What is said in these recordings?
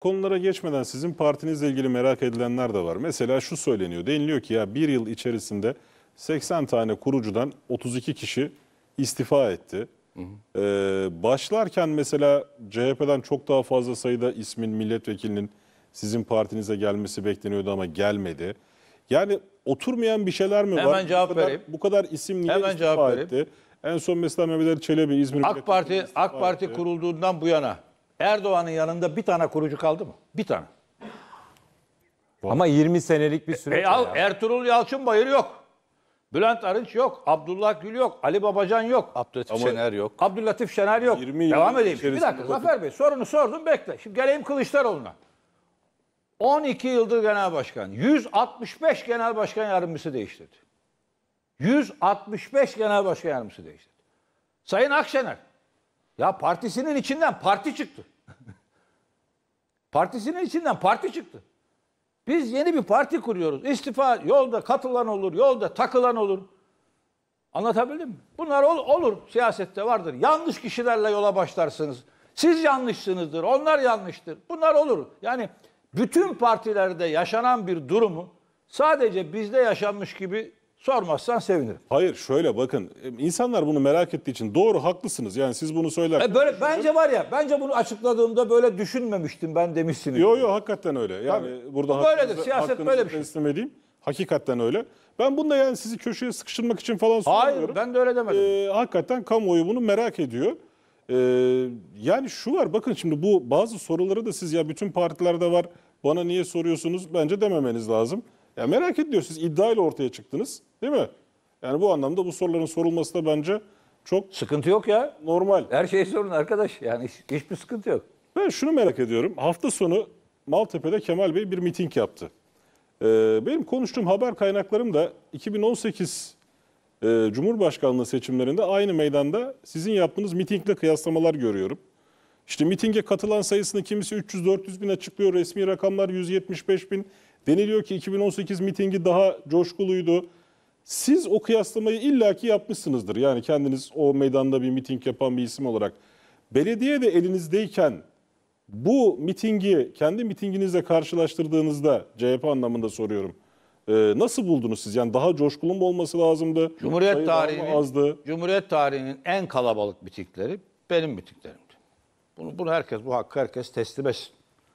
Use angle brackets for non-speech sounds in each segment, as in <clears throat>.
Konulara geçmeden sizin partinizle ilgili merak edilenler de var. Mesela şu söyleniyor. Deniliyor ki ya bir yıl içerisinde 80 tane kurucudan 32 kişi istifa etti. Hı hı. Ee, başlarken mesela CHP'den çok daha fazla sayıda ismin milletvekilinin sizin partinize gelmesi bekleniyordu ama gelmedi. Yani oturmayan bir şeyler mi Hemen var? Hemen cevap bu kadar, vereyim. Bu kadar isim niye Hemen istifa etti? En son mesela Mehmet Ali Çelebi İzmir AK Parti AK Parti etti. kurulduğundan bu yana Erdoğan'ın yanında bir tane kurucu kaldı mı? Bir tane. Ama 20 senelik bir süreç. E, al, yani. Ertuğrul Yalçınbayır yok. Bülent Arınç yok. Abdullah Gül yok. Ali Babacan yok. Abdülatif Ama Şener yok. Abdülatif Şener yok. 20 Devam edeyim. Bir dakika bakıp... Zafer Bey sorunu sordum bekle. Şimdi geleyim Kılıçdaroğlu'na. 12 yıldır genel başkan. 165 genel başkan yardımcısı değiştirdi. 165 genel başkan yardımcısı değiştirdi. Sayın Akşener ya partisinin içinden parti çıktı. <laughs> partisinin içinden parti çıktı. Biz yeni bir parti kuruyoruz. İstifa yolda katılan olur, yolda takılan olur. Anlatabildim mi? Bunlar ol, olur. Siyasette vardır. Yanlış kişilerle yola başlarsınız. Siz yanlışsınızdır, onlar yanlıştır. Bunlar olur. Yani bütün partilerde yaşanan bir durumu sadece bizde yaşanmış gibi Sormazsan sevinirim. Hayır şöyle bakın insanlar bunu merak ettiği için doğru haklısınız yani siz bunu söyler. E böyle bence var ya bence bunu açıkladığımda böyle düşünmemiştim ben demişsiniz. Yok yok hakikaten öyle. Yani Tabii. burada Böyledir siyaset böyle bir şey. teslim Hakikaten öyle. Ben bunda yani sizi köşeye sıkıştırmak için falan söylemiyorum. Hayır ben de öyle demedim. Ee, hakikaten kamuoyu bunu merak ediyor. Ee, yani şu var bakın şimdi bu bazı soruları da siz ya bütün partilerde var bana niye soruyorsunuz bence dememeniz lazım. Ya merak ediyor siz iddia ile ortaya çıktınız değil mi? Yani bu anlamda bu soruların sorulması da bence çok Sıkıntı yok ya. normal. Her şey sorun arkadaş. Yani hiçbir sıkıntı yok. Ben şunu merak ediyorum. Hafta sonu Maltepe'de Kemal Bey bir miting yaptı. Ee, benim konuştuğum haber kaynaklarım da 2018 e, Cumhurbaşkanlığı seçimlerinde aynı meydanda sizin yaptığınız mitingle kıyaslamalar görüyorum. İşte mitinge katılan sayısını kimisi 300-400 bin açıklıyor, resmi rakamlar 175 bin, Deniliyor ki 2018 mitingi daha coşkuluydu. Siz o kıyaslamayı illaki yapmışsınızdır. Yani kendiniz o meydanda bir miting yapan bir isim olarak. Belediye de elinizdeyken bu mitingi kendi mitinginizle karşılaştırdığınızda CHP anlamında soruyorum. Ee, nasıl buldunuz siz? Yani daha coşkulu mu olması lazımdı? Cumhuriyet Sayı tarihinin, azdı? Cumhuriyet tarihinin en kalabalık mitingleri benim mitinglerimdi. Bunu, bunu herkes, bu hakkı herkes teslim etsin.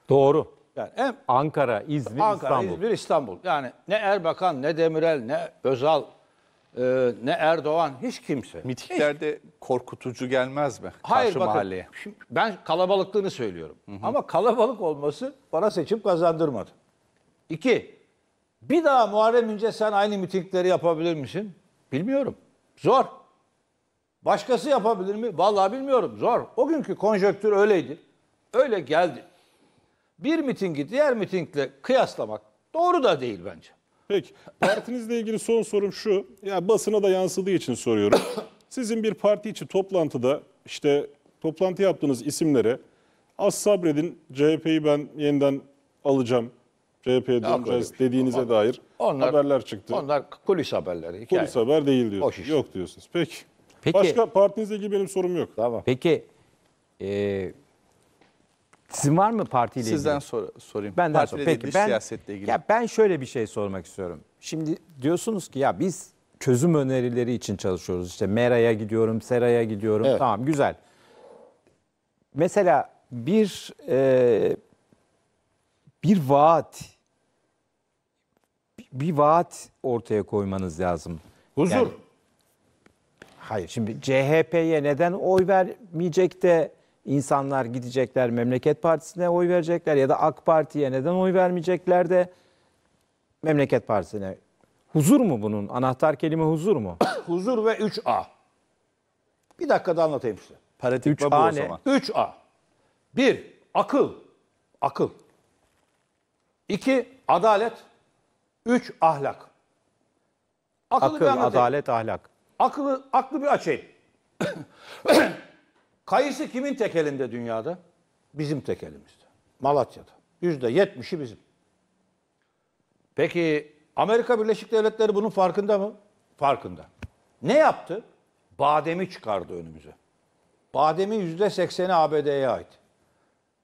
Doğru. Yani hem Ankara, İzmir, Ankara, İstanbul. İzmir, İstanbul. Yani ne Erbakan, ne Demirel, ne Özal, e, ne Erdoğan hiç kimse. Mitiklerde hiç. korkutucu gelmez mi? Hayır bakın, mahalleye. Şimdi ben kalabalıklığını söylüyorum. Hı hı. Ama kalabalık olması bana seçim kazandırmadı. İki, bir daha Muharrem İnce sen aynı mitingleri yapabilir misin? Bilmiyorum. Zor. Başkası yapabilir mi? Vallahi bilmiyorum. Zor. O günkü konjöktür öyleydi. Öyle geldi bir mitingi diğer mitingle kıyaslamak doğru da değil bence. Peki. Partinizle ilgili son sorum şu. Ya basına da yansıdığı için soruyorum. Sizin bir parti içi toplantıda işte toplantı yaptığınız isimlere az sabredin CHP'yi ben yeniden alacağım. CHP'ye döneceğiz şey. dediğinize onlar, dair onlar, haberler çıktı. Onlar kulis haberleri. Hikaye. Kulis haber değil diyorsunuz. Yok diyorsunuz. Peki. Peki. Başka partinizle ilgili benim sorum yok. Tamam. Peki e, sizin var mı partiyle ilgili? Sizden sor, sorayım. Benden partiyle sor. Peki, ben, siyasetle ilgili. Ya ben şöyle bir şey sormak istiyorum. Şimdi diyorsunuz ki ya biz çözüm önerileri için çalışıyoruz. İşte Mera'ya gidiyorum, Sera'ya gidiyorum. Evet. Tamam güzel. Mesela bir e, bir vaat bir vaat ortaya koymanız lazım. Huzur. Yani, hayır şimdi CHP'ye neden oy vermeyecek de insanlar gidecekler Memleket Partisi'ne oy verecekler ya da AK Parti'ye neden oy vermeyecekler de Memleket Partisi'ne. Huzur mu bunun? Anahtar kelime huzur mu? <coughs> huzur ve 3A. Bir dakikada anlatayım size. Paradigma bu o zaman. 3A. 1. Akıl. Akıl. 2. Adalet. 3. Ahlak. Akıllı Akıl, adalet, ahlak. Akıllı, aklı bir açayım. <coughs> Kayısı kimin tekelinde dünyada? Bizim tekelimizde. Malatya'da. Yüzde yetmişi bizim. Peki Amerika Birleşik Devletleri bunun farkında mı? Farkında. Ne yaptı? Bademi çıkardı önümüze. Bademin yüzde sekseni ABD'ye ait.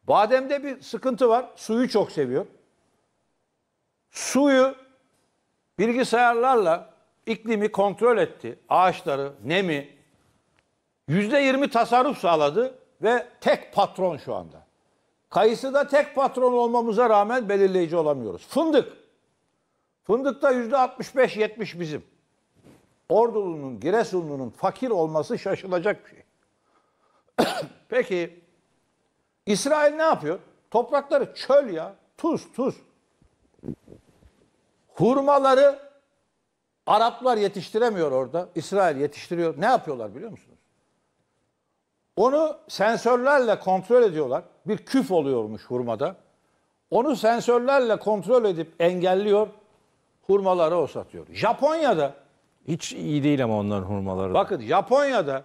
Bademde bir sıkıntı var. Suyu çok seviyor. Suyu bilgisayarlarla iklimi kontrol etti. Ağaçları, nemi, Yüzde yirmi tasarruf sağladı ve tek patron şu anda. Kayısı da tek patron olmamıza rağmen belirleyici olamıyoruz. Fındık. Fındıkta beş 70 bizim. Ordulu'nun, Giresunlu'nun fakir olması şaşılacak bir şey. <coughs> Peki İsrail ne yapıyor? Toprakları çöl ya. Tuz, tuz. Hurmaları Araplar yetiştiremiyor orada. İsrail yetiştiriyor. Ne yapıyorlar biliyor musunuz? Onu sensörlerle kontrol ediyorlar. Bir küf oluyormuş hurmada. Onu sensörlerle kontrol edip engelliyor. Hurmaları o satıyor. Japonya'da Hiç iyi değil ama onların hurmaları. da. bakın Japonya'da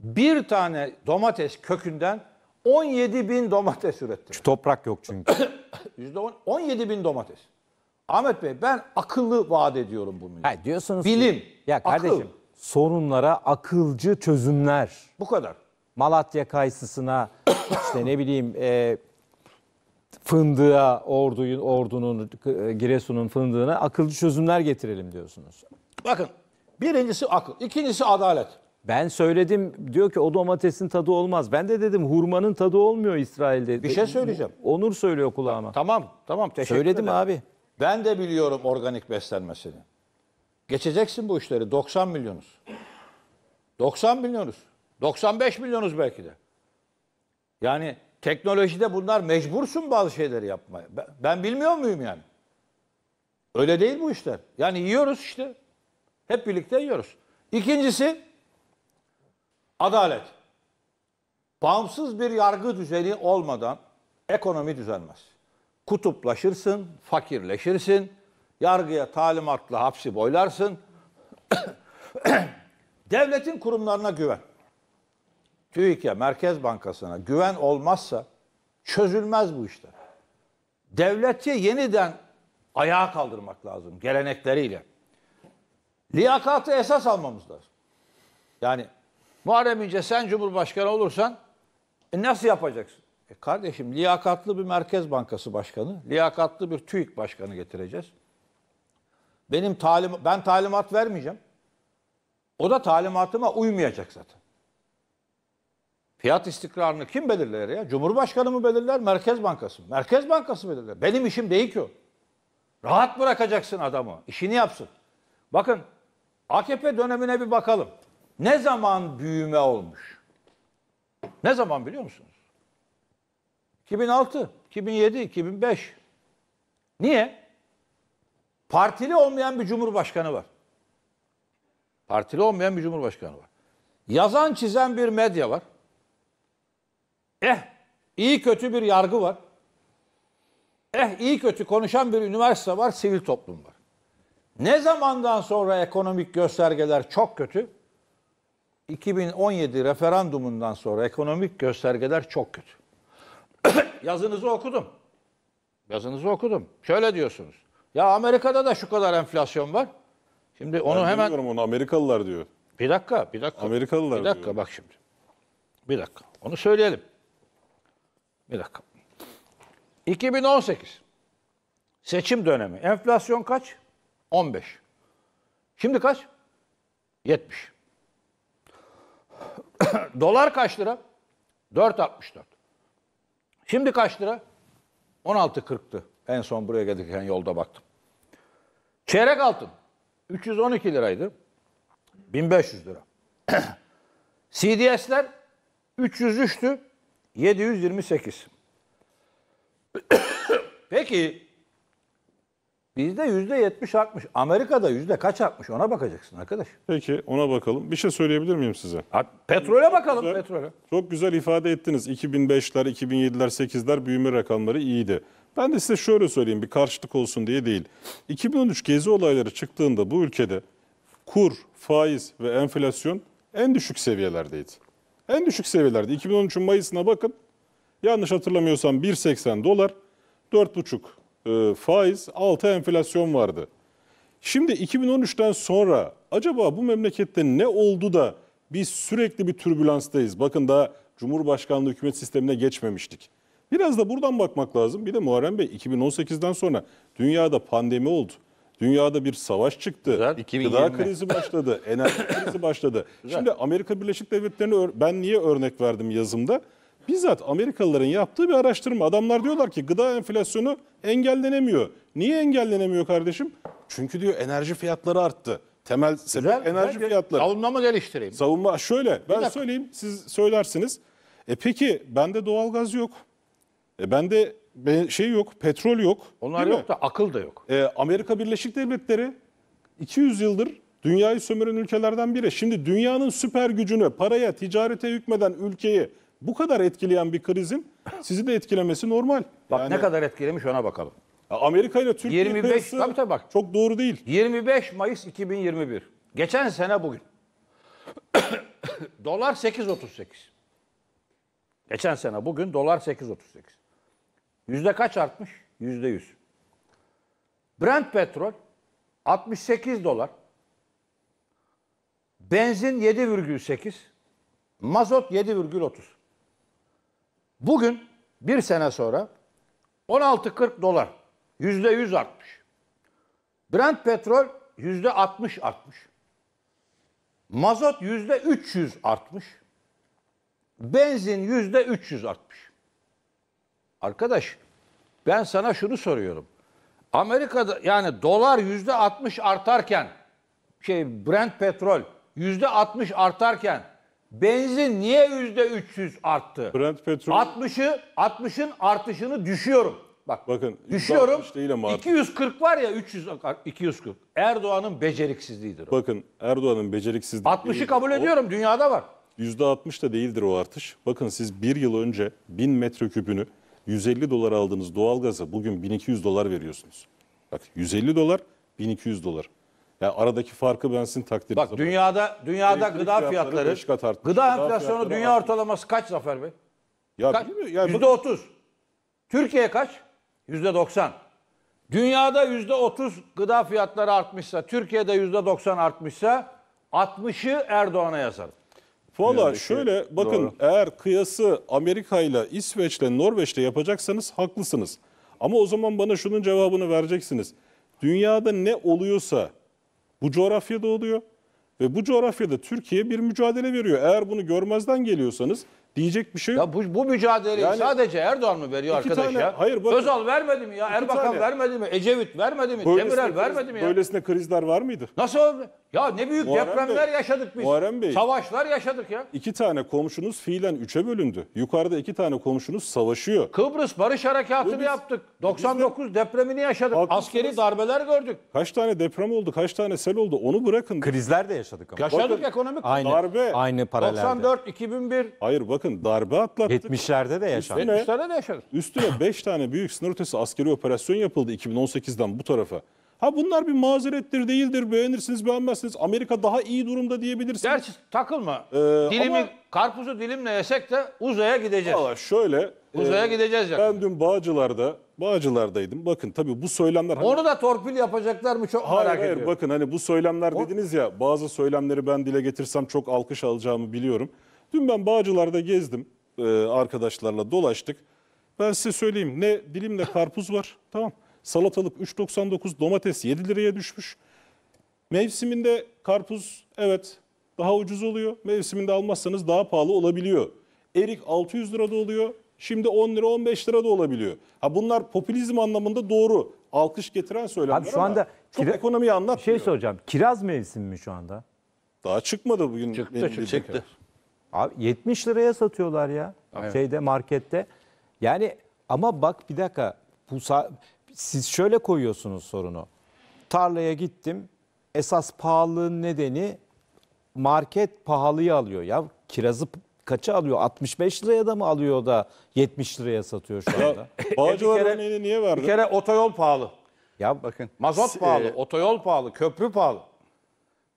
bir tane domates kökünden 17 bin domates üretti. Şu toprak yok çünkü. <coughs> Yüzde 17 bin domates. Ahmet Bey ben akıllı vaat ediyorum bunu. ha, diyorsunuz ki- Bilim, Ya akıl. kardeşim sorunlara akılcı çözümler. Bu kadar. Malatya kayısısına işte ne bileyim e, fındığa orduyun ordunun e, Giresun'un fındığına akılcı çözümler getirelim diyorsunuz. Bakın birincisi akıl, ikincisi adalet. Ben söyledim diyor ki o domatesin tadı olmaz. Ben de dedim hurmanın tadı olmuyor İsrail'de. Bir şey söyleyeceğim. E, Onur söylüyor kulağıma. Tamam tamam teşekkür Söyledim ederim. abi. Ben de biliyorum organik beslenmesini. Geçeceksin bu işleri 90 milyonuz. 90 milyonuz. 95 milyonuz belki de. Yani teknolojide bunlar mecbursun bazı şeyleri yapmaya. Ben, bilmiyor muyum yani? Öyle değil bu işler. Yani yiyoruz işte. Hep birlikte yiyoruz. İkincisi adalet. Bağımsız bir yargı düzeni olmadan ekonomi düzelmez. Kutuplaşırsın, fakirleşirsin, yargıya talimatla hapsi boylarsın. <clears throat> Devletin kurumlarına güven. TÜİK'e, Merkez Bankası'na güven olmazsa çözülmez bu işler. Devleti yeniden ayağa kaldırmak lazım gelenekleriyle. Liyakatı esas almamız lazım. Yani Muharrem İnce sen Cumhurbaşkanı olursan e nasıl yapacaksın? E kardeşim liyakatlı bir Merkez Bankası Başkanı, liyakatlı bir TÜİK Başkanı getireceğiz. Benim talim ben talimat vermeyeceğim. O da talimatıma uymayacak zaten. Fiyat istikrarını kim belirler ya? Cumhurbaşkanı mı belirler, Merkez Bankası mı? Merkez Bankası belirler. Benim işim değil ki o. Rahat bırakacaksın adamı. İşini yapsın. Bakın AKP dönemine bir bakalım. Ne zaman büyüme olmuş? Ne zaman biliyor musunuz? 2006, 2007, 2005. Niye? Partili olmayan bir cumhurbaşkanı var. Partili olmayan bir cumhurbaşkanı var. Yazan çizen bir medya var. Eh iyi kötü bir yargı var. Eh iyi kötü konuşan bir üniversite var, sivil toplum var. Ne zamandan sonra ekonomik göstergeler çok kötü? 2017 referandumundan sonra ekonomik göstergeler çok kötü. <coughs> Yazınızı okudum. Yazınızı okudum. Şöyle diyorsunuz. Ya Amerika'da da şu kadar enflasyon var. Şimdi onu ben hemen... onu Amerikalılar diyor. Bir dakika, bir dakika. Amerikalılar diyor. Bir dakika diyor. bak şimdi. Bir dakika. Onu söyleyelim. Bir dakika. 2018 seçim dönemi. Enflasyon kaç? 15. Şimdi kaç? 70. <coughs> Dolar kaç lira? 4.64. Şimdi kaç lira? 16.40'tı. En son buraya gelirken yolda baktım. Çeyrek altın 312 liraydı. 1500 lira. CDS'ler <coughs> 303'tü. 728. <coughs> Peki bizde yüzde yetmiş artmış. Amerika'da yüzde kaç artmış ona bakacaksın arkadaş. Peki ona bakalım. Bir şey söyleyebilir miyim size? petrole bakalım güzel, petrole. Çok güzel ifade ettiniz. 2005'ler, 2007'ler, 8'ler büyüme rakamları iyiydi. Ben de size şöyle söyleyeyim bir karşılık olsun diye değil. 2013 gezi olayları çıktığında bu ülkede kur, faiz ve enflasyon en düşük seviyelerdeydi. En düşük seviyelerde. 2013'ün Mayıs'ına bakın. Yanlış hatırlamıyorsam 1.80 dolar, 4.5 e, faiz, 6 enflasyon vardı. Şimdi 2013'ten sonra acaba bu memlekette ne oldu da biz sürekli bir türbülanstayız. Bakın daha Cumhurbaşkanlığı hükümet sistemine geçmemiştik. Biraz da buradan bakmak lazım. Bir de Muharrem Bey 2018'den sonra dünyada pandemi oldu. Dünyada bir savaş çıktı. Güzel, 2020. Gıda krizi başladı. <laughs> enerji krizi başladı. Güzel. Şimdi Amerika Birleşik Devletleri'ni ben niye örnek verdim yazımda? Bizzat Amerikalıların yaptığı bir araştırma. Adamlar diyorlar ki gıda enflasyonu engellenemiyor. Niye engellenemiyor kardeşim? Çünkü diyor enerji fiyatları arttı. Temel sebep Güzel, enerji ben, fiyatları. Savunma mı geliştireyim? Savunma şöyle ben söyleyeyim siz söylersiniz. E peki bende doğalgaz yok. E bende be- şey yok, petrol yok. Onlar değil yok mi? da akıl da yok. E, Amerika Birleşik Devletleri 200 yıldır dünyayı sömüren ülkelerden biri. Şimdi dünyanın süper gücünü paraya, ticarete hükmeden ülkeyi bu kadar etkileyen bir krizin sizi de etkilemesi normal. Bak ne kadar etkilemiş ona bakalım. Amerika ile Türkiye 25 kıyası tabii tabii bak. çok doğru değil. 25 Mayıs 2021. <coughs> Geçen sene bugün. dolar 8.38. Geçen sene bugün dolar 8.38. Yüzde kaç artmış? Yüzde yüz. Brent petrol 68 dolar. Benzin 7,8. Mazot 7,30. Bugün bir sene sonra 16,40 dolar. Yüzde yüz artmış. Brent petrol yüzde 60 artmış. Mazot yüzde 300 artmış. Benzin yüzde 300 artmış. Arkadaş ben sana şunu soruyorum. Amerika'da yani dolar yüzde 60 artarken şey Brent petrol yüzde 60 artarken benzin niye yüzde 300 arttı? Brent petrol 60'ı 60'ın artışını düşüyorum. Bak bakın düşüyorum. Değil ama 240 var ya 300 240. Erdoğan'ın beceriksizliğidir o. Bakın Erdoğan'ın beceriksizliği. 60'ı kabul o, ediyorum dünyada var. %60 da değildir o artış. Bakın siz bir yıl önce 1000 metreküpünü 150 dolar aldığınız doğalgaza bugün 1200 dolar veriyorsunuz. Bak 150 dolar 1200 dolar. Yani aradaki farkı ben sizin takdirinize Bak dünyada dünyada gıda fiyatları, beş kat artmış. gıda, Gıda enflasyonu dünya artmış. ortalaması kaç Zafer Bey? Ya, Kaç? yani Yüzde bakın- Türkiye kaç? %90. Dünyada %30 gıda fiyatları artmışsa, Türkiye'de %90 artmışsa 60'ı Erdoğan'a yazarım. Valla şöyle bakın Doğru. eğer kıyası Amerika ile İsveç'le Norveç'le yapacaksanız haklısınız. Ama o zaman bana şunun cevabını vereceksiniz. Dünyada ne oluyorsa bu coğrafyada oluyor ve bu coğrafyada Türkiye bir mücadele veriyor. Eğer bunu görmezden geliyorsanız diyecek bir şey yok. Ya bu, bu mücadeleyi yani, sadece Erdoğan mı veriyor arkadaş tane, ya? Hayır, bakın, Özal vermedi mi ya? Erbakan tane, vermedi mi? Ecevit vermedi mi? Demirel vermedi mi ya? Böylesine krizler var mıydı? Nasıl? Ya ne büyük Muharrem depremler Bey, yaşadık biz. Muharrem Bey, Savaşlar yaşadık ya. İki tane komşunuz fiilen üçe bölündü. Yukarıda iki tane komşunuz savaşıyor. Kıbrıs Barış Harekatı'nı biz, yaptık. 99 de, depremini yaşadık. Haklısınız. Askeri darbeler gördük. Kaç tane deprem oldu, kaç tane sel oldu onu bırakın. Krizler de yaşadık ama. Yaşadık bakın, ekonomik. Aynı, darbe. Aynı paralelde. 94, 2001. Hayır bakın darbe atlattık. 70'lerde de yaşadık. Üstüne, 70'lerde de yaşadık. Üstüne 5 tane büyük sınır ötesi askeri operasyon yapıldı 2018'den bu tarafa. Ha bunlar bir mazerettir değildir. Beğenirsiniz beğenmezsiniz. Amerika daha iyi durumda diyebilirsiniz. Gerçi takılma. Ee, Dilimi, ama... karpuzu dilimle yesek de uzaya gideceğiz. Valla şöyle. E, uzaya e, gideceğiz ya. Ben dün Bağcılar'da Bağcılar'daydım. Bakın tabii bu söylemler... Hani... Onu da torpil yapacaklar mı çok hayır, merak hayır, ediyorum. Bakın hani bu söylemler o... dediniz ya bazı söylemleri ben dile getirsem çok alkış alacağımı biliyorum. Dün ben Bağcılar'da gezdim. Ee, arkadaşlarla dolaştık. Ben size söyleyeyim ne dilimle karpuz var tamam Salatalık 3.99, domates 7 liraya düşmüş. Mevsiminde karpuz evet daha ucuz oluyor. Mevsiminde almazsanız daha pahalı olabiliyor. Erik 600 lirada oluyor. Şimdi 10 lira 15 lira da olabiliyor. Ha bunlar popülizm anlamında doğru. Alkış getiren söylemler Abi şu anda çok kira... ekonomiyi anlat. şey soracağım. Kiraz mevsimi mi şu anda? Daha çıkmadı bugün. Çıktı çıktı. çıktı. Abi 70 liraya satıyorlar ya. Aynen. Şeyde markette. Yani ama bak bir dakika. Bu siz şöyle koyuyorsunuz sorunu. Tarlaya gittim. Esas pahalılığın nedeni market pahalıyı alıyor. Ya kirazı kaça alıyor? 65 liraya da mı alıyor da 70 liraya satıyor şu anda? <laughs> Bağcılar e, örneğini niye verdin? Bir kere otoyol pahalı. Ya bakın. Mazot pahalı, e, otoyol pahalı, köprü pahalı.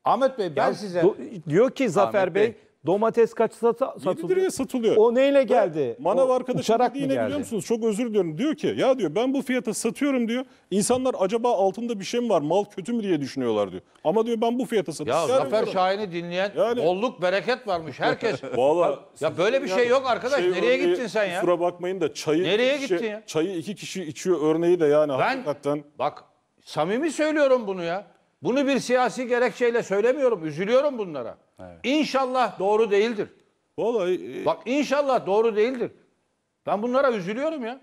Ahmet Bey ben ya, size... Diyor ki Zafer Ahmet Bey, Bey Domates kaç sata, satılıyor? 7 satılıyor. O neyle geldi? Ben, manav arkadaşım dediğine biliyor musunuz? Çok özür diliyorum. Diyor ki ya diyor ben bu fiyata satıyorum diyor. İnsanlar acaba altında bir şey mi var? Mal kötü mü diye düşünüyorlar diyor. Ama diyor ben bu fiyata satıyorum. Ya Zafer Şahin'i dinleyen yani, bolluk bereket varmış. Herkes. <laughs> Vallahi, ya böyle bir şey yok arkadaş. Şey Nereye örneği, gittin sen ya? Kusura bakmayın da çayı, Nereye kişi, gittin ya? çayı iki kişi içiyor örneği de yani ben, hakikaten. Bak samimi söylüyorum bunu ya. Bunu bir siyasi gerekçeyle söylemiyorum. Üzülüyorum bunlara. İnşallah doğru değildir. Vallahi e... Bak inşallah doğru değildir. Ben bunlara üzülüyorum ya.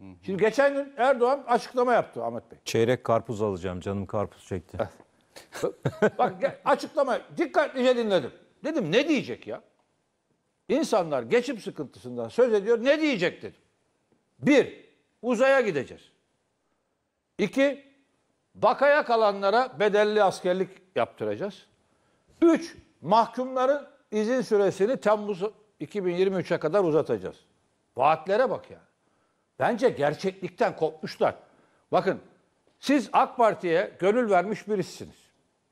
Hı hı. Şimdi geçen gün Erdoğan açıklama yaptı Ahmet Bey. Çeyrek karpuz alacağım canım karpuz çekti. Bak açıklama dikkatlice dinledim. Dedim ne diyecek ya? İnsanlar geçim sıkıntısından söz ediyor ne diyecek dedim. Bir, uzaya gideceğiz. İki, bakaya kalanlara bedelli askerlik yaptıracağız. Üç, Mahkumların izin süresini Temmuz 2023'e kadar uzatacağız. Vaatlere bak yani. Bence gerçeklikten kopmuşlar. Bakın siz AK Parti'ye gönül vermiş birisiniz.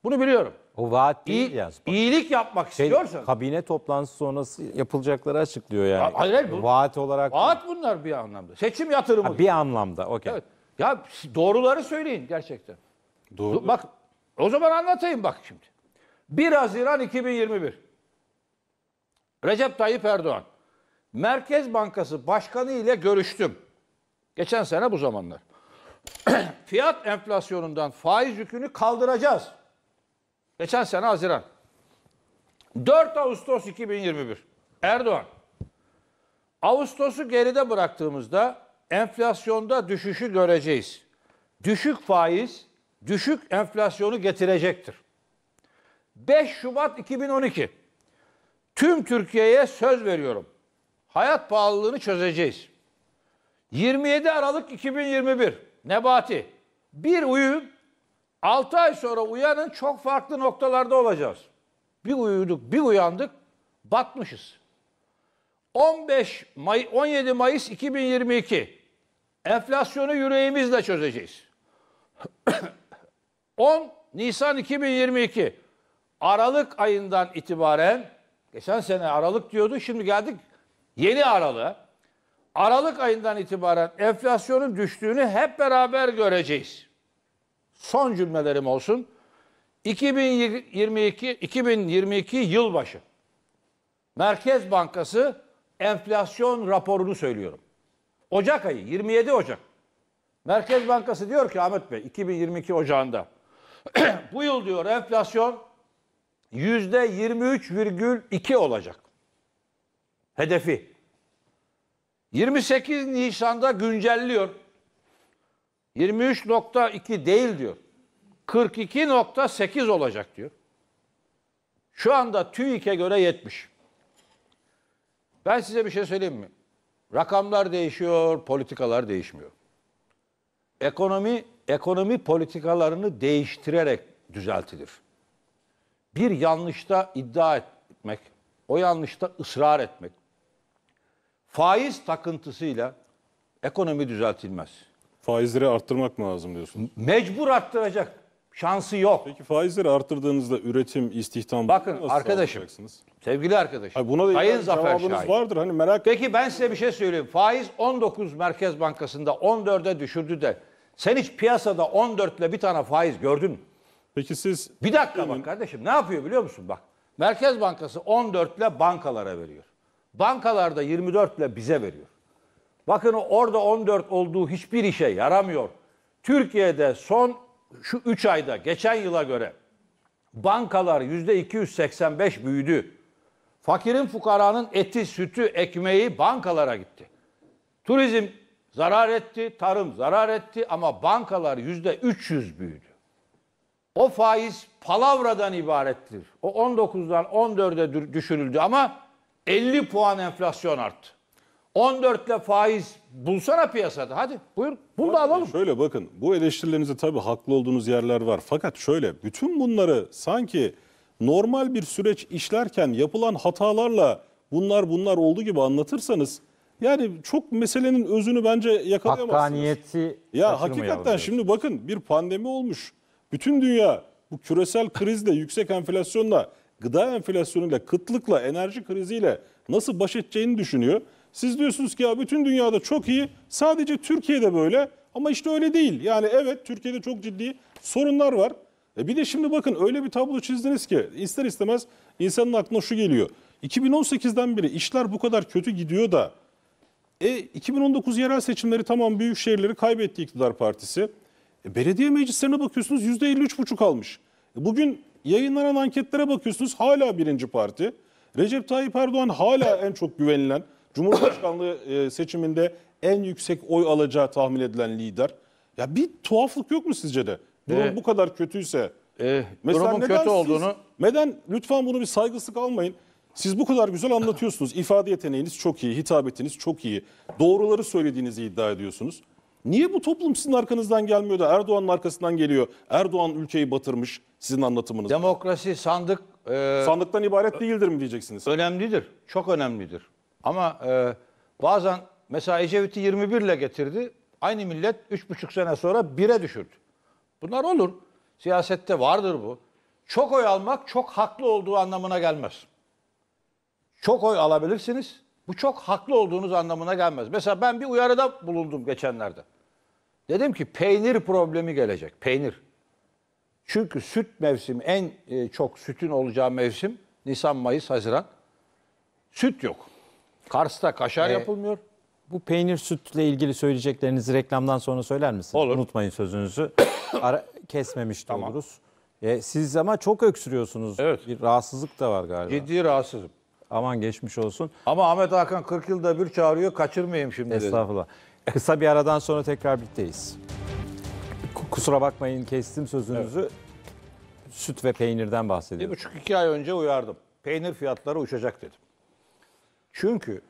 Bunu biliyorum. O vaat değil İyi, yaz. Bak. İyilik yapmak şey, istiyorsan. Kabine toplantısı sonrası yapılacakları açıklıyor yani. Hayır, hayır bu. Vaat olarak. Vaat bunlar bir anlamda. Seçim yatırımı. Ha, bir anlamda okey. Evet. Ya doğruları söyleyin gerçekten. Doğru. Bak o zaman anlatayım bak şimdi. 1 Haziran 2021. Recep Tayyip Erdoğan. Merkez Bankası Başkanı ile görüştüm. Geçen sene bu zamanlar. <clears throat> Fiyat enflasyonundan faiz yükünü kaldıracağız. Geçen sene Haziran. 4 Ağustos 2021. Erdoğan. Ağustos'u geride bıraktığımızda enflasyonda düşüşü göreceğiz. Düşük faiz, düşük enflasyonu getirecektir. 5 Şubat 2012. Tüm Türkiye'ye söz veriyorum. Hayat pahalılığını çözeceğiz. 27 Aralık 2021. Nebati. Bir uyuyun. 6 ay sonra uyanın çok farklı noktalarda olacağız. Bir uyuduk, bir uyandık. Batmışız. 15 May 17 Mayıs 2022. Enflasyonu yüreğimizle çözeceğiz. 10 <clears throat> Nisan 2022. Aralık ayından itibaren geçen sene Aralık diyordu şimdi geldik yeni Aralık. Aralık ayından itibaren enflasyonun düştüğünü hep beraber göreceğiz. Son cümlelerim olsun. 2022 2022 yılbaşı Merkez Bankası enflasyon raporunu söylüyorum. Ocak ayı 27 Ocak. Merkez Bankası diyor ki Ahmet Bey 2022 Ocağında <clears throat> bu yıl diyor enflasyon %23,2 olacak. Hedefi. 28 Nisan'da güncelliyor. 23.2 değil diyor. 42.8 olacak diyor. Şu anda TÜİK'e göre 70. Ben size bir şey söyleyeyim mi? Rakamlar değişiyor, politikalar değişmiyor. Ekonomi ekonomi politikalarını değiştirerek düzeltilir bir yanlışta iddia etmek, o yanlışta ısrar etmek, faiz takıntısıyla ekonomi düzeltilmez. Faizleri arttırmak mı lazım diyorsunuz? Mecbur arttıracak. Şansı yok. Peki faizleri arttırdığınızda üretim, istihdam... Bakın arkadaşım, sevgili arkadaşım, Hayır, buna da Sayın Zafer Şahin. vardır. Hani merak... Peki ben size bir şey söyleyeyim. Faiz 19 Merkez Bankası'nda 14'e düşürdü de sen hiç piyasada 14 ile bir tane faiz gördün mü? Peki siz... Bir dakika bak kardeşim ne yapıyor biliyor musun? Bak Merkez Bankası 14 ile bankalara veriyor. Bankalarda 24 ile bize veriyor. Bakın orada 14 olduğu hiçbir işe yaramıyor. Türkiye'de son şu 3 ayda geçen yıla göre bankalar %285 büyüdü. Fakirin fukaranın eti, sütü, ekmeği bankalara gitti. Turizm zarar etti, tarım zarar etti ama bankalar %300 büyüdü. O faiz palavradan ibarettir. O 19'dan 14'e düşürüldü ama 50 puan enflasyon arttı. 14'le faiz bulsana piyasada. Hadi buyur bul da alalım. Şöyle bakın bu eleştirilerinize tabii haklı olduğunuz yerler var. Fakat şöyle bütün bunları sanki normal bir süreç işlerken yapılan hatalarla bunlar bunlar olduğu gibi anlatırsanız yani çok meselenin özünü bence yakalayamazsınız. Hakkaniyeti Ya hakikaten şimdi bakın bir pandemi olmuş. Bütün dünya bu küresel krizle, yüksek enflasyonla, gıda enflasyonuyla, kıtlıkla, enerji kriziyle nasıl baş edeceğini düşünüyor. Siz diyorsunuz ki ya bütün dünyada çok iyi, sadece Türkiye'de böyle ama işte öyle değil. Yani evet Türkiye'de çok ciddi sorunlar var. E bir de şimdi bakın öyle bir tablo çizdiniz ki ister istemez insanın aklına şu geliyor. 2018'den beri işler bu kadar kötü gidiyor da e, 2019 yerel seçimleri tamam büyük şehirleri kaybetti iktidar partisi. E, belediye meclislerine bakıyorsunuz yüzde %53,5 almış. E, bugün yayınlanan anketlere bakıyorsunuz hala birinci parti. Recep Tayyip Erdoğan hala en çok güvenilen, Cumhurbaşkanlığı e, seçiminde en yüksek oy alacağı tahmin edilen lider. Ya bir tuhaflık yok mu sizce de? Durum ee, bu kadar kötüyse. E, mesela durumun neden kötü siz, olduğunu... Neden lütfen bunu bir saygısızlık almayın. Siz bu kadar güzel anlatıyorsunuz. İfade yeteneğiniz çok iyi, hitabetiniz çok iyi. Doğruları söylediğinizi iddia ediyorsunuz. Niye bu toplum sizin arkanızdan gelmiyor da Erdoğan'ın arkasından geliyor? Erdoğan ülkeyi batırmış sizin anlatımınız. Demokrasi sandık... E, Sandıktan ibaret değildir mi diyeceksiniz? Önemlidir. Çok önemlidir. Ama e, bazen mesela Ecevit'i 21 ile getirdi. Aynı millet 3,5 sene sonra 1'e düşürdü. Bunlar olur. Siyasette vardır bu. Çok oy almak çok haklı olduğu anlamına gelmez. Çok oy alabilirsiniz. Bu çok haklı olduğunuz anlamına gelmez. Mesela ben bir uyarıda bulundum geçenlerde. Dedim ki peynir problemi gelecek. Peynir. Çünkü süt mevsim en e, çok sütün olacağı mevsim Nisan, Mayıs, Haziran. Süt yok. Kars'ta kaşar ee, yapılmıyor. Bu peynir sütle ilgili söyleyeceklerinizi reklamdan sonra söyler misiniz? Olur. Unutmayın sözünüzü. <coughs> Ara, kesmemiş tamam. oluruz. E, siz ama çok öksürüyorsunuz. Evet. Bir rahatsızlık da var galiba. Ciddi rahatsızım. Aman geçmiş olsun. Ama Ahmet Hakan 40 yılda bir çağırıyor kaçırmayayım şimdi. Estağfurullah. Dedi. <laughs> Kısa bir aradan sonra tekrar birlikteyiz. Kusura bakmayın kestim sözünüzü. Evet. Süt ve peynirden bahsediyorum. Bir buçuk iki ay önce uyardım. Peynir fiyatları uçacak dedim. Çünkü,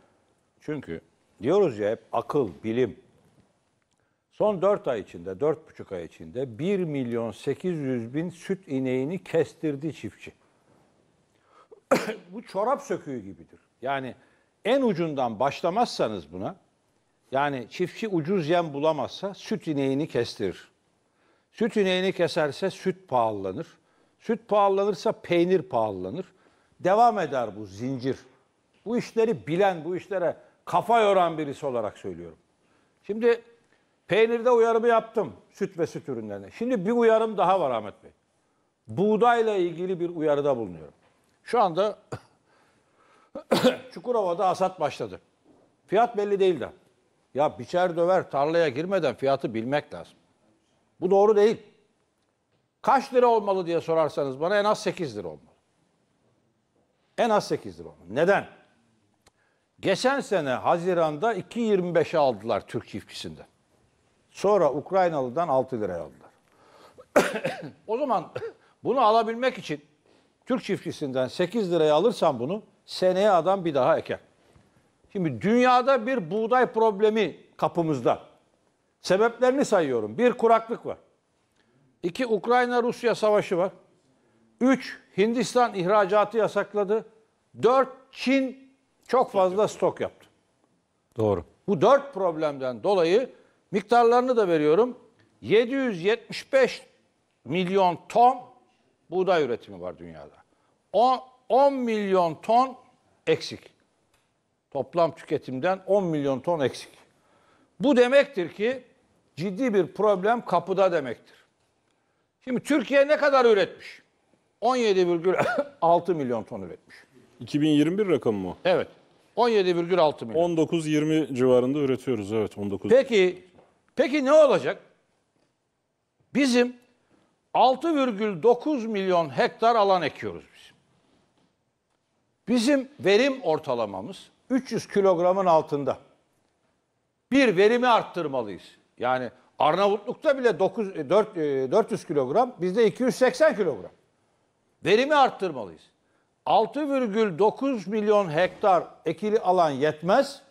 çünkü diyoruz ya hep akıl, bilim. Son dört ay içinde, dört buçuk ay içinde bir milyon sekiz yüz bin süt ineğini kestirdi çiftçi. <coughs> Bu çorap söküğü gibidir. Yani en ucundan başlamazsanız buna yani çiftçi ucuz yem bulamazsa süt ineğini kestirir. Süt ineğini keserse süt pahalanır. Süt pahalanırsa peynir pahalanır. Devam eder bu zincir. Bu işleri bilen, bu işlere kafa yoran birisi olarak söylüyorum. Şimdi peynirde uyarımı yaptım süt ve süt ürünlerine. Şimdi bir uyarım daha var Ahmet Bey. Buğdayla ilgili bir uyarıda bulunuyorum. Şu anda <coughs> Çukurova'da hasat başladı. Fiyat belli değil de. Ya biçer döver tarlaya girmeden fiyatı bilmek lazım. Bu doğru değil. Kaç lira olmalı diye sorarsanız bana en az 8 lira olmalı. En az 8 lira olmalı. Neden? Geçen sene Haziran'da 2.25'e aldılar Türk çiftçisinden. Sonra Ukraynalı'dan 6 liraya aldılar. <coughs> o zaman <coughs> bunu alabilmek için Türk çiftçisinden 8 liraya alırsan bunu seneye adam bir daha eker. Şimdi dünyada bir buğday problemi kapımızda. Sebeplerini sayıyorum. Bir kuraklık var. İki Ukrayna-Rusya savaşı var. Üç Hindistan ihracatı yasakladı. Dört Çin çok fazla stok yaptı. Doğru. Bu dört problemden dolayı miktarlarını da veriyorum. 775 milyon ton buğday üretimi var dünyada. 10, milyon ton eksik. Toplam tüketimden 10 milyon ton eksik. Bu demektir ki ciddi bir problem kapıda demektir. Şimdi Türkiye ne kadar üretmiş? 17,6 milyon ton üretmiş. 2021 rakam mı? Evet. 17,6 milyon. 19-20 civarında üretiyoruz evet 19. Peki peki ne olacak? Bizim 6,9 milyon hektar alan ekiyoruz biz. Bizim verim ortalamamız 300 kilogramın altında. Bir verimi arttırmalıyız. Yani Arnavutluk'ta bile 9, 4, 400 kilogram, bizde 280 kilogram. Verimi arttırmalıyız. 6,9 milyon hektar ekili alan yetmez.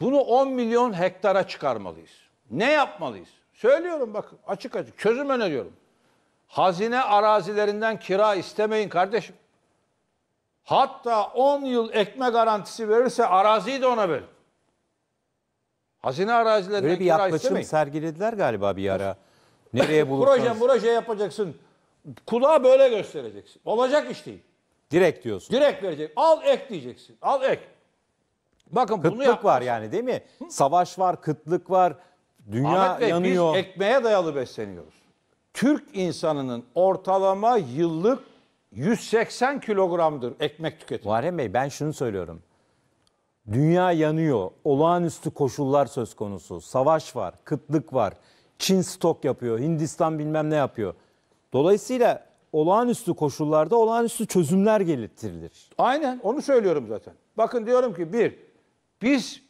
Bunu 10 milyon hektara çıkarmalıyız. Ne yapmalıyız? Söylüyorum bakın açık açık çözüm öneriyorum. Hazine arazilerinden kira istemeyin kardeşim. Hatta 10 yıl ekme garantisi verirse araziyi de ona verin. Hazine arazilerinden Böyle bir yaklaşım istemeyin. sergilediler galiba bir ara. Nereye <laughs> bulursanız. proje proje yapacaksın. Kulağa böyle göstereceksin. Olacak iş değil. Direkt diyorsun. Direkt verecek. Al ek diyeceksin. Al ek. Bakın kıtlık bunu yapmasın. var yani değil mi? Hı? Savaş var, kıtlık var. Dünya Bey, yanıyor. Biz ekmeğe dayalı besleniyoruz. Türk insanının ortalama yıllık 180 kilogramdır ekmek tüketimi. Muharrem Bey ben şunu söylüyorum. Dünya yanıyor. Olağanüstü koşullar söz konusu. Savaş var, kıtlık var. Çin stok yapıyor, Hindistan bilmem ne yapıyor. Dolayısıyla olağanüstü koşullarda olağanüstü çözümler geliştirilir. Aynen onu söylüyorum zaten. Bakın diyorum ki bir, biz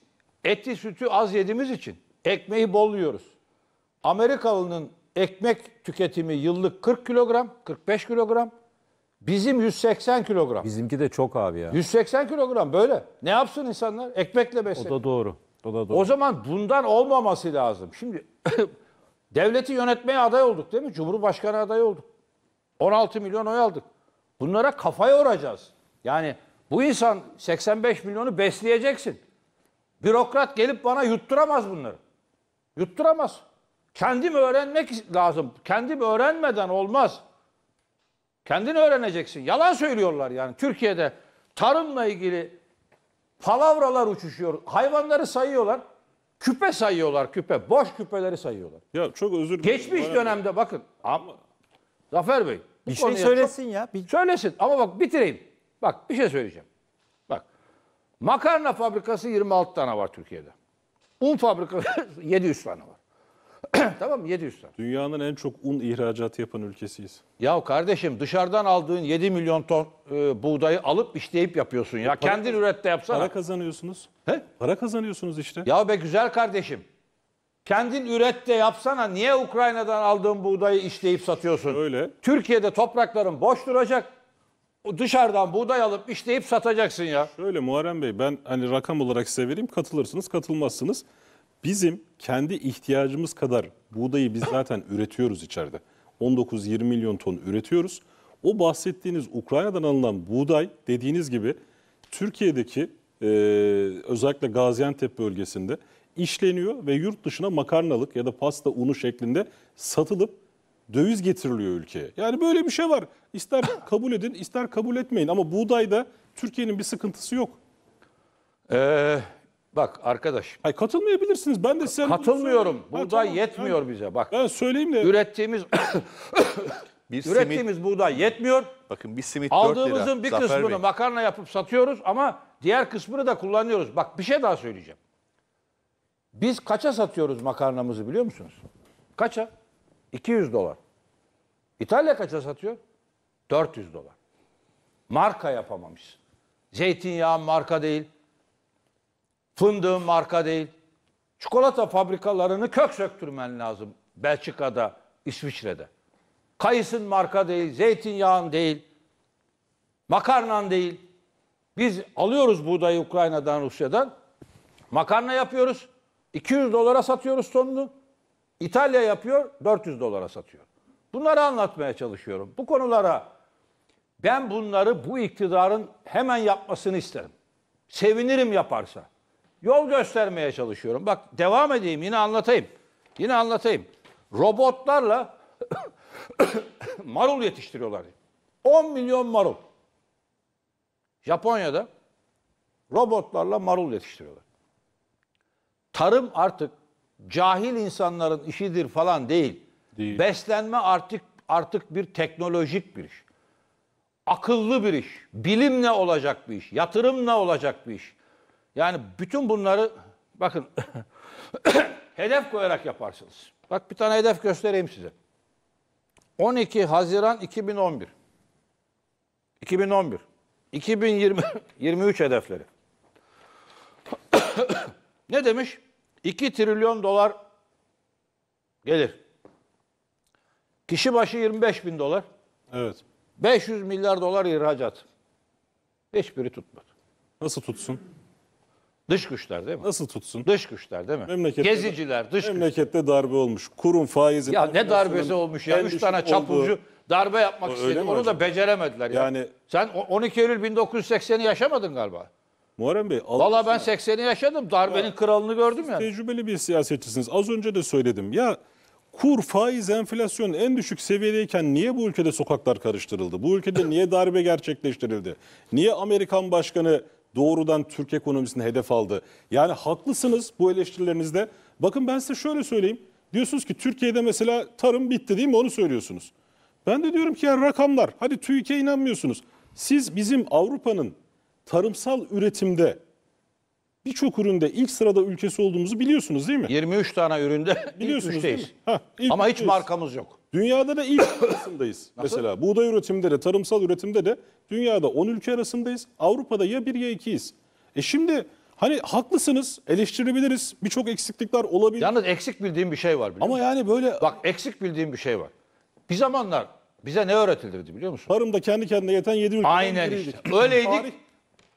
eti sütü az yediğimiz için ekmeği bol yiyoruz. Amerikalının ekmek tüketimi yıllık 40 kilogram, 45 kilogram. Bizim 180 kilogram. Bizimki de çok abi ya. 180 kilogram böyle. Ne yapsın insanlar? Ekmekle beslenir. O da doğru. O da doğru. O zaman bundan olmaması lazım. Şimdi <coughs> devleti yönetmeye aday olduk değil mi? Cumhurbaşkanı aday olduk. 16 milyon oy aldık. Bunlara kafa yoracağız. Yani bu insan 85 milyonu besleyeceksin. Bürokrat gelip bana yutturamaz bunları. Yutturamaz. Kendim öğrenmek lazım. Kendim öğrenmeden olmaz. Kendini öğreneceksin. Yalan söylüyorlar yani. Türkiye'de tarımla ilgili palavralar uçuşuyor. Hayvanları sayıyorlar. Küpe sayıyorlar küpe. Boş küpeleri sayıyorlar. Ya çok özür dilerim. Geçmiş dönemde bakın. Ama, Zafer Bey. Bir şey söylesin çok, ya. Bir... Söylesin ama bak bitireyim. Bak bir şey söyleyeceğim. Bak makarna fabrikası 26 tane var Türkiye'de. Un fabrikası 700 <laughs> tane var. <clears throat> tamam mı? 700 ton. Dünyanın en çok un ihracatı yapan ülkesiyiz. Ya kardeşim dışarıdan aldığın 7 milyon ton e, buğdayı alıp işleyip yapıyorsun ya. Para, Kendin üret de yapsana. Para kazanıyorsunuz. He? Para kazanıyorsunuz işte. Ya be güzel kardeşim. Kendin üret de yapsana. Niye Ukrayna'dan aldığın buğdayı işleyip satıyorsun? Öyle. Türkiye'de toprakların boş duracak. Dışarıdan buğday alıp işleyip satacaksın ya. Şöyle Muharrem Bey ben hani rakam olarak size vereyim. Katılırsınız katılmazsınız. Bizim kendi ihtiyacımız kadar buğdayı biz zaten üretiyoruz içeride. 19-20 milyon ton üretiyoruz. O bahsettiğiniz Ukrayna'dan alınan buğday dediğiniz gibi Türkiye'deki e, özellikle Gaziantep bölgesinde işleniyor ve yurt dışına makarnalık ya da pasta unu şeklinde satılıp döviz getiriliyor ülkeye. Yani böyle bir şey var. İster <coughs> kabul edin, ister kabul etmeyin ama buğdayda Türkiye'nin bir sıkıntısı yok. Eee Bak arkadaş. Ay katılmayabilirsiniz. Ben de sen katılmıyorum. Buğday ha, tamam. yetmiyor yani, bize. Bak. Ben söyleyeyim de. Ürettiğimiz <coughs> bir ürettiğimiz simit, buğday yetmiyor. Bakın bir simit 4 lira. Aldığımızın bir Zafer kısmını Bey. makarna yapıp satıyoruz ama diğer kısmını da kullanıyoruz. Bak bir şey daha söyleyeceğim. Biz kaça satıyoruz makarnamızı biliyor musunuz? Kaça? 200 dolar. İtalya kaça satıyor? 400 dolar. Marka yapamamış. Zeytinyağı marka değil fındığın marka değil. Çikolata fabrikalarını kök söktürmen lazım Belçika'da, İsviçre'de. Kayısın marka değil, zeytinyağın değil, makarnan değil. Biz alıyoruz buğdayı Ukrayna'dan, Rusya'dan. Makarna yapıyoruz. 200 dolara satıyoruz tonunu. İtalya yapıyor, 400 dolara satıyor. Bunları anlatmaya çalışıyorum. Bu konulara ben bunları bu iktidarın hemen yapmasını isterim. Sevinirim yaparsa yol göstermeye çalışıyorum. Bak devam edeyim yine anlatayım. Yine anlatayım. Robotlarla <coughs> marul yetiştiriyorlar. 10 milyon marul. Japonya'da robotlarla marul yetiştiriyorlar. Tarım artık cahil insanların işidir falan değil. değil. Beslenme artık artık bir teknolojik bir iş. Akıllı bir iş, bilimle olacak bir iş, yatırımla olacak bir iş. Yani bütün bunları bakın <coughs> hedef koyarak yaparsınız. Bak bir tane hedef göstereyim size. 12 Haziran 2011. 2011. 2020 23 hedefleri. <coughs> ne demiş? 2 trilyon dolar gelir. Kişi başı 25 bin dolar. Evet. 500 milyar dolar ihracat. Hiçbiri tutmadı. Nasıl tutsun? Dış güçler değil mi? Nasıl tutsun? Dış güçler değil mi? Memlekette, Geziciler, dış Memlekette darbe olmuş. Kurum faizi... Ya ne darbesi olmuş ya? Üç tane çapulcu darbe yapmak Öyle istedi. Onu da beceremediler. Ya. Yani- Sen 12 Eylül 1980'i yaşamadın galiba. Muharrem Bey, Valla ben 80'i yaşadım. Darbenin kralını gördüm yani. tecrübeli bir siyasetçisiniz. Az önce de söyledim. Ya kur, faiz, enflasyon en düşük seviyedeyken niye bu ülkede sokaklar karıştırıldı? Bu ülkede niye darbe gerçekleştirildi? Niye Amerikan başkanı doğrudan Türk ekonomisini hedef aldı. Yani haklısınız bu eleştirilerinizde. Bakın ben size şöyle söyleyeyim. Diyorsunuz ki Türkiye'de mesela tarım bitti değil mi onu söylüyorsunuz. Ben de diyorum ki yani rakamlar hadi TÜİK'e inanmıyorsunuz. Siz bizim Avrupa'nın tarımsal üretimde birçok üründe ilk sırada ülkesi olduğumuzu biliyorsunuz değil mi? 23 tane üründe <laughs> biliyorsunuz ilk değil Ha, ilk Ama hiç markamız yok. Dünyada da ilk <coughs> arasındayız. Mesela buğday üretimde de, tarımsal üretimde de dünyada 10 ülke arasındayız. Avrupa'da ya 1 ya 2'yiz. E şimdi hani haklısınız, eleştirebiliriz. Birçok eksiklikler olabilir. Yalnız eksik bildiğim bir şey var biliyor Ama yani böyle... Bak eksik bildiğim bir şey var. Bir zamanlar bize ne öğretildi biliyor musun? Tarımda kendi kendine yeten 7 ülke. Aynen işte. Öyleydik.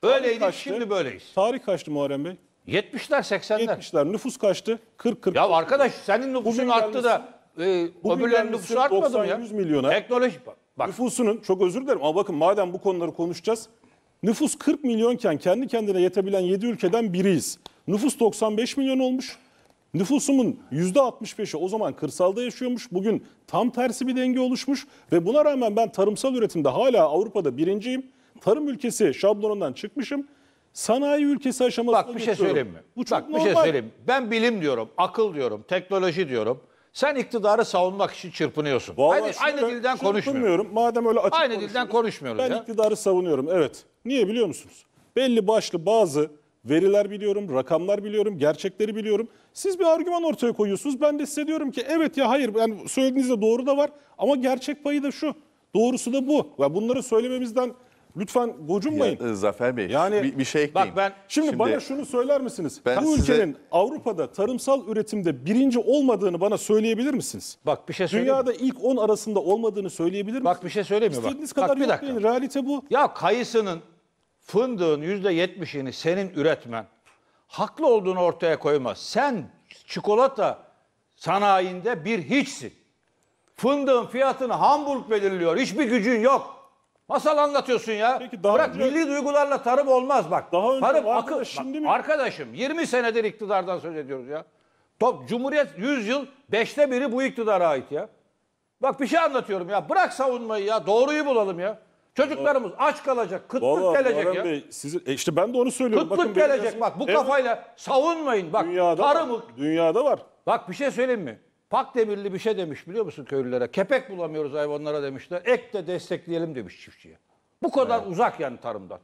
Böyleydik şimdi böyleyiz. Tarih kaçtı Muharrem Bey? 70'ler 80'ler. 70'ler nüfus kaçtı 40 40. Ya arkadaş senin nüfusun Bugün arttı da e, öbürlerin nüfusu artmadı mı ya? 100 milyona. Teknoloji bak. bak. Nüfusunun çok özür dilerim ama bakın madem bu konuları konuşacağız. Nüfus 40 milyonken kendi kendine yetebilen 7 ülkeden biriyiz. Nüfus 95 milyon olmuş. Nüfusumun %65'i o zaman kırsalda yaşıyormuş. Bugün tam tersi bir denge oluşmuş ve buna rağmen ben tarımsal üretimde hala Avrupa'da birinciyim tarım ülkesi şablonundan çıkmışım. Sanayi ülkesi aşamasına Bak bir şey söyleyeyim mi? Bu çok Bak normal. bir şey söyleyeyim. Ben bilim diyorum, akıl diyorum, teknoloji diyorum. Sen iktidarı savunmak için çırpınıyorsun. Vallahi aynı, aynı dilden konuşmuyorum. Madem öyle açık Aynı dilden konuşmuyorum. konuşmuyoruz Ben ya. iktidarı savunuyorum. Evet. Niye biliyor musunuz? Belli başlı bazı veriler biliyorum, rakamlar biliyorum, gerçekleri biliyorum. Siz bir argüman ortaya koyuyorsunuz. Ben de size diyorum ki evet ya hayır. Yani söylediğinizde doğru da var ama gerçek payı da şu. Doğrusu da bu. Ve bunları söylememizden Lütfen gocunmayın. Ya, Zafer Bey yani, bir, bir şey ekleyeyim. Bak ben, şimdi, şimdi bana şunu söyler misiniz? Ben Bu size... ülkenin Avrupa'da tarımsal üretimde birinci olmadığını bana söyleyebilir misiniz? Bak bir şey söyleyeyim. Dünyada ilk 10 arasında olmadığını söyleyebilir misiniz? Bak bir şey söyleyeyim mi? İstediğiniz bak, kadar bak, bir dakika. Yapmayın. Realite bu. Ya kayısının, fındığın %70'ini senin üretmen haklı olduğunu ortaya koymaz. Sen çikolata sanayinde bir hiçsin. Fındığın fiyatını Hamburg belirliyor. Hiçbir gücün yok. Masal anlatıyorsun ya. Peki daha Bırak önce... milli duygularla tarım olmaz bak. Daha önce tarım vardı, akıl. Şimdi mi? Arkadaşım 20 senedir iktidardan söz ediyoruz ya. Top Cumhuriyet 100 yıl 5'te biri bu iktidara ait ya. Bak bir şey anlatıyorum ya. Bırak savunmayı ya. Doğruyu bulalım ya. Çocuklarımız aç kalacak, kıtlık Vallahi gelecek Muharrem ya. Bey, sizin, e işte ben de onu söylüyorum. Kıtlık Bakın, gelecek bak bu kafayla savunmayın. Bak dünyada tarımı. Var, dünyada var. Bak bir şey söyleyeyim mi? Pak Demirli bir şey demiş biliyor musun köylülere? Kepek bulamıyoruz hayvanlara demişler. Ek de destekleyelim demiş çiftçiye. Bu kadar evet. uzak yani tarımdan.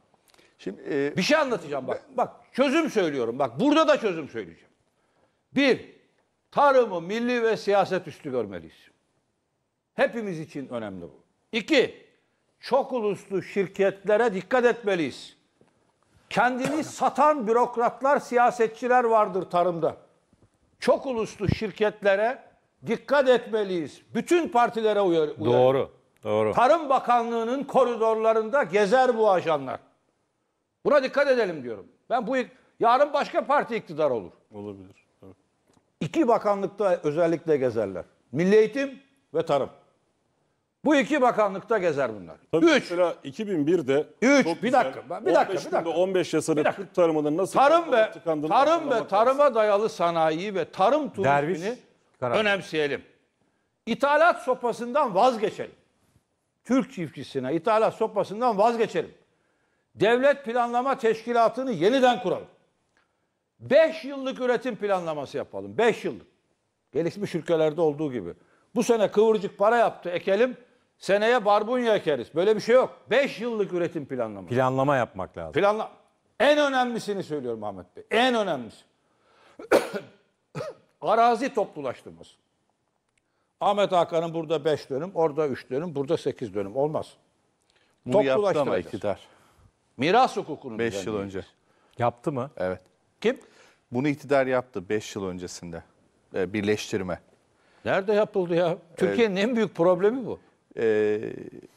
Şimdi e, bir şey anlatacağım bak. Ben, bak çözüm söylüyorum. Bak burada da çözüm söyleyeceğim. Bir, tarımı milli ve siyaset üstü görmeliyiz. Hepimiz için önemli bu. İki, çok uluslu şirketlere dikkat etmeliyiz. Kendini <laughs> satan bürokratlar, siyasetçiler vardır tarımda. Çok uluslu şirketlere dikkat etmeliyiz. Bütün partilere uyar. uyar. Doğru. Doğru. Tarım Bakanlığı'nın koridorlarında gezer bu ajanlar. Buna dikkat edelim diyorum. Ben bu yarın başka parti iktidar olur. Olabilir. Evet. İki bakanlıkta özellikle gezerler. Milli Eğitim ve Tarım. Bu iki bakanlıkta gezer bunlar. Tabii Üç. Mesela 2001'de Üç. Bir güzel. dakika. bir dakika. 15 Bir dakika. 15 yasada Türk tarımının nasıl tarım ve tarım ve tarıma dayalı sanayi ve tarım turizmini Derviş. Karar. Önemseyelim. İthalat sopasından vazgeçelim. Türk çiftçisine ithalat sopasından vazgeçelim. Devlet planlama teşkilatını yeniden kuralım. 5 yıllık üretim planlaması yapalım. 5 yıllık. Gelişmiş ülkelerde olduğu gibi. Bu sene kıvırcık para yaptı ekelim. Seneye barbunya ekeriz. Böyle bir şey yok. 5 yıllık üretim planlaması. Planlama yapmak lazım. Planla en önemlisini söylüyorum Ahmet Bey. En önemlisi. Arazi toplulaştırması. Ahmet Hakan'ın burada 5 dönüm, orada 3 dönüm, burada 8 dönüm. Olmaz. Bunu yaptı ama iktidar. Miras hukukunun 5 yıl önce. Yaptı mı? Evet. Kim? Bunu iktidar yaptı 5 yıl öncesinde. E, birleştirme. Nerede yapıldı ya? Türkiye'nin e, en büyük problemi bu. E,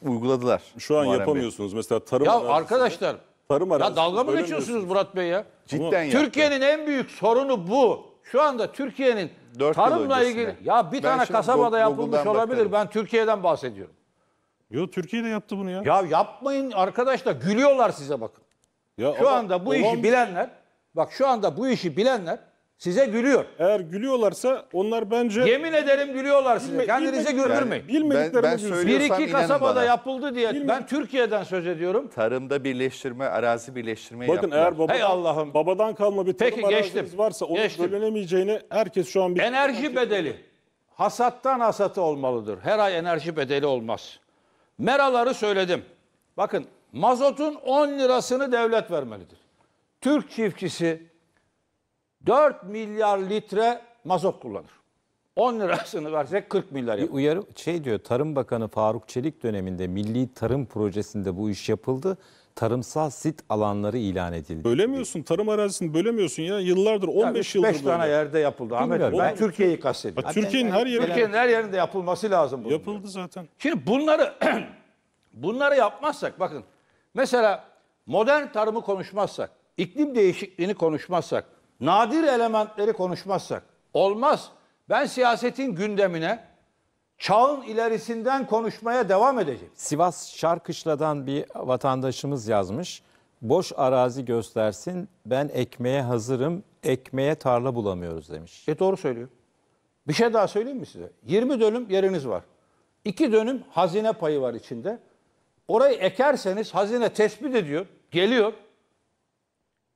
uyguladılar. Şu an Muharrem Bey. yapamıyorsunuz. Mesela tarım Ya arazisinde- arkadaşlar Tarım arazisi. Ya dalga mı geçiyorsunuz Murat Bey ya? Cidden yaptı. Türkiye'nin en büyük sorunu bu. Şu anda Türkiye'nin Dört tarımla ilgili ya bir Ben tane şimdi kasabada yapılmış olabilir. bakarım. Ben Türkiye'den bahsediyorum. Yo Türkiye de yaptı bunu ya. Ya yapmayın arkadaşlar gülüyorlar size bakın. Ya Şu ama anda bu işi bilenler bak şu anda bu işi bilenler size gülüyor. Eğer gülüyorlarsa onlar bence... Yemin ederim gülüyorlar size. Bilme, Kendinize bilme, güldürmeyin. Yani, bilmediklerine ben, ben Bir iki kasabada bana. yapıldı diye Bilmedik. ben Türkiye'den söz ediyorum. Tarımda birleştirme, arazi birleştirme Bakın yaptılar. eğer babadan, hey Allah'ım. babadan kalma bir tarım Peki, geçtim. varsa onu geçtim. bölünemeyeceğini herkes şu an... Bir enerji bedeli. Hasattan hasatı olmalıdır. Her ay enerji bedeli olmaz. Meraları söyledim. Bakın mazotun 10 lirasını devlet vermelidir. Türk çiftçisi 4 milyar litre mazot kullanır. 10 lirasını versek 40 milyar yapar. uyarı şey diyor Tarım Bakanı Faruk Çelik döneminde Milli Tarım Projesi'nde bu iş yapıldı. Tarımsal sit alanları ilan edildi. Bölemiyorsun. Tarım arazisini bölemiyorsun ya. Yıllardır 15 yani yıldır 5 böyle. tane yerde yapıldı Ahmet. Bilmiyorum. Ben Türkiye'yi kastediyorum. Türkiye'nin her yerinde Türkiye'nin her yerinde yapılması lazım bunun. yapıldı zaten. Şimdi bunları <clears throat> bunları yapmazsak bakın mesela modern tarımı konuşmazsak, iklim değişikliğini konuşmazsak, nadir elementleri konuşmazsak olmaz. Ben siyasetin gündemine çağın ilerisinden konuşmaya devam edeceğim. Sivas Şarkışla'dan bir vatandaşımız yazmış. Boş arazi göstersin ben ekmeğe hazırım ekmeğe tarla bulamıyoruz demiş. E doğru söylüyor. Bir şey daha söyleyeyim mi size? 20 dönüm yeriniz var. 2 dönüm hazine payı var içinde. Orayı ekerseniz hazine tespit ediyor, geliyor.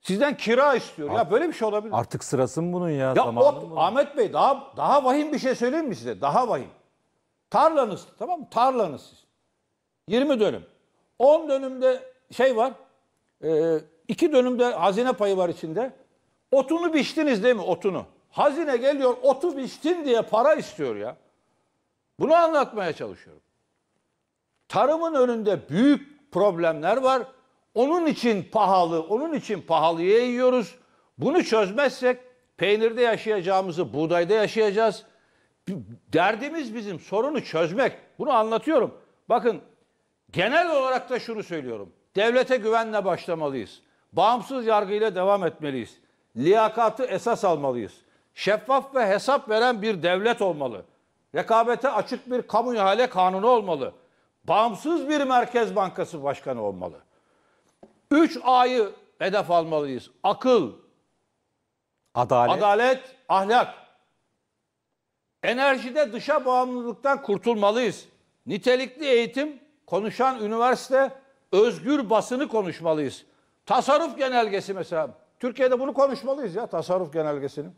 Sizden kira istiyor. ya böyle bir şey olabilir. Artık sırası mı bunun ya? Ya Zamanı mı ot, Ahmet Bey daha daha vahim bir şey söyleyeyim mi size? Daha vahim. Tarlanız tamam mı? Tarlanız siz. 20 dönüm. 10 dönümde şey var. E, dönümde hazine payı var içinde. Otunu biçtiniz değil mi? Otunu. Hazine geliyor otu biçtin diye para istiyor ya. Bunu anlatmaya çalışıyorum. Tarımın önünde büyük problemler var. Onun için pahalı, onun için pahalıya yiyoruz. Bunu çözmezsek peynirde yaşayacağımızı buğdayda yaşayacağız. Derdimiz bizim sorunu çözmek. Bunu anlatıyorum. Bakın genel olarak da şunu söylüyorum. Devlete güvenle başlamalıyız. Bağımsız yargıyla devam etmeliyiz. Liyakatı esas almalıyız. Şeffaf ve hesap veren bir devlet olmalı. Rekabete açık bir kamu ihale kanunu olmalı. Bağımsız bir merkez bankası başkanı olmalı. Üç A'yı hedef almalıyız. Akıl, adalet, adalet ahlak. Enerjide dışa bağımlılıktan kurtulmalıyız. Nitelikli eğitim, konuşan üniversite, özgür basını konuşmalıyız. Tasarruf genelgesi mesela. Türkiye'de bunu konuşmalıyız ya tasarruf genelgesini.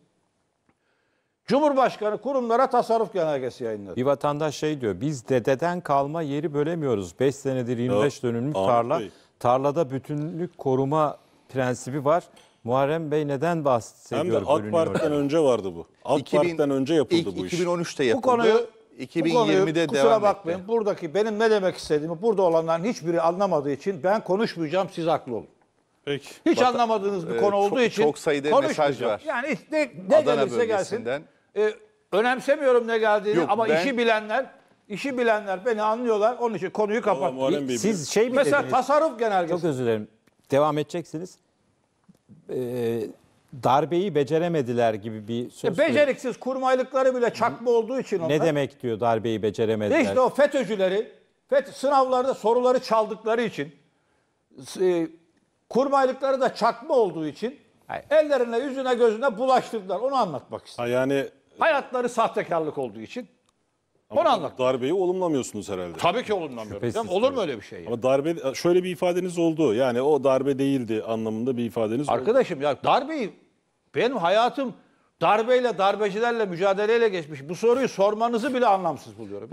Cumhurbaşkanı kurumlara tasarruf genelgesi yayınladı. Bir vatandaş şey diyor, biz dededen kalma yeri bölemiyoruz. 5 senedir 25 dönümlük tarla. Bey tarlada bütünlük koruma prensibi var. Muharrem Bey neden bahsediyor? Hem de AK Parti'den önce vardı bu. AK 2000, Parti'den önce yapıldı ilk, bu iş. 2013'te yapıldı. Bu konuyu 2020'de bu konuyu, kusura bakmayın. Etti. Buradaki benim ne demek istediğimi burada olanların hiçbiri anlamadığı için ben konuşmayacağım siz haklı olun. Peki. Hiç Bak, anlamadığınız bir e, konu çok, olduğu için çok sayıda mesaj var. Yani ne, ne Adana gelirse gelsin. E, önemsemiyorum ne geldiğini Yok, ama ben, işi bilenler İşi bilenler beni anlıyorlar. Onun için konuyu kapattım. Muharrem Siz şey mi Mesela dediniz? tasarruf genelgesi. Çok özür dilerim. Devam edeceksiniz. Ee, darbeyi beceremediler gibi bir söz. E, beceriksiz kurmaylıkları bile çakma olduğu için onlar. Ne demek diyor darbeyi beceremediler? İşte o FETÖ'cüleri fet sınavlarda soruları çaldıkları için e, kurmaylıkları da çakma olduğu için Hayır. ellerine yüzüne gözüne bulaştırdılar. Onu anlatmak istiyorum. Ha yani Hayatları sahtekarlık olduğu için ama Onu anlat. Darbeyi olumlamıyorsunuz herhalde. Tabii ki olumlamıyorum. Olur mu öyle bir şey? Ya? Ama darbe şöyle bir ifadeniz oldu. Yani o darbe değildi anlamında bir ifadeniz Arkadaşım oldu. ya darbeyi benim hayatım darbeyle darbecilerle mücadeleyle geçmiş. Bu soruyu sormanızı bile anlamsız buluyorum.